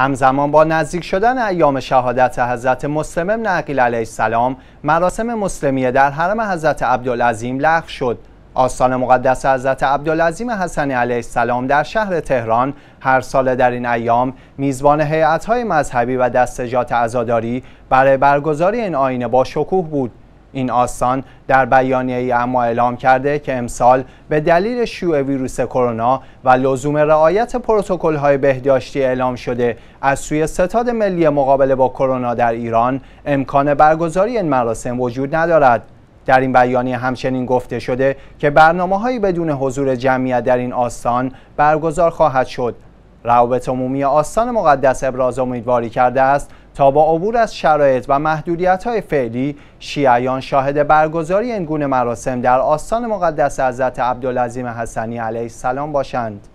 همزمان با نزدیک شدن ایام شهادت حضرت مسلم نقیل علیه السلام مراسم مسلمیه در حرم حضرت عبدالعظیم لغو شد آستان مقدس حضرت عبدالعظیم حسنی علیه السلام در شهر تهران هر سال در این ایام میزبان هیئت‌های مذهبی و دستجات عزاداری برای برگزاری این آینه با شکوه بود این آستان در بیانیه ای اما اعلام کرده که امسال به دلیل شیوع ویروس کرونا و لزوم رعایت پروتکل های بهداشتی اعلام شده از سوی ستاد ملی مقابله با کرونا در ایران امکان برگزاری این مراسم وجود ندارد در این بیانیه همچنین گفته شده که برنامه های بدون حضور جمعیت در این آستان برگزار خواهد شد روابط عمومی آستان مقدس ابراز امیدواری کرده است تا با عبور از شرایط و محدودیت های فعلی شیعیان شاهد برگزاری گونه مراسم در آستان مقدس حضرت عبدالعظیم حسنی علیه السلام باشند